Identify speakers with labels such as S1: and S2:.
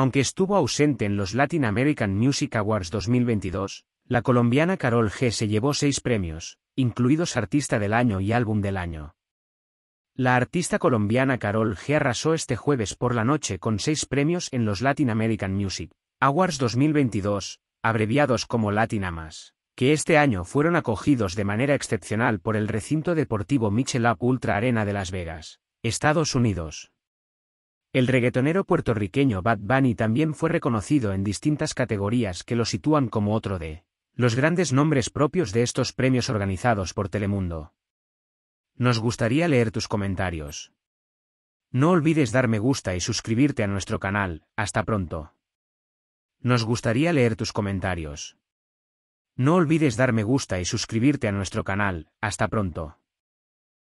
S1: Aunque estuvo ausente en los Latin American Music Awards 2022, la colombiana Carol G se llevó seis premios, incluidos Artista del Año y Álbum del Año. La artista colombiana Carol G arrasó este jueves por la noche con seis premios en los Latin American Music Awards 2022, abreviados como Latinamas, que este año fueron acogidos de manera excepcional por el recinto deportivo Michelob Ultra Arena de Las Vegas, Estados Unidos. El reggaetonero puertorriqueño Bad Bunny también fue reconocido en distintas categorías que lo sitúan como otro de los grandes nombres propios de estos premios organizados por Telemundo. Nos gustaría leer tus comentarios. No olvides dar me gusta y suscribirte a nuestro canal, hasta pronto. Nos gustaría leer tus comentarios. No olvides dar me gusta y suscribirte a nuestro canal, hasta pronto.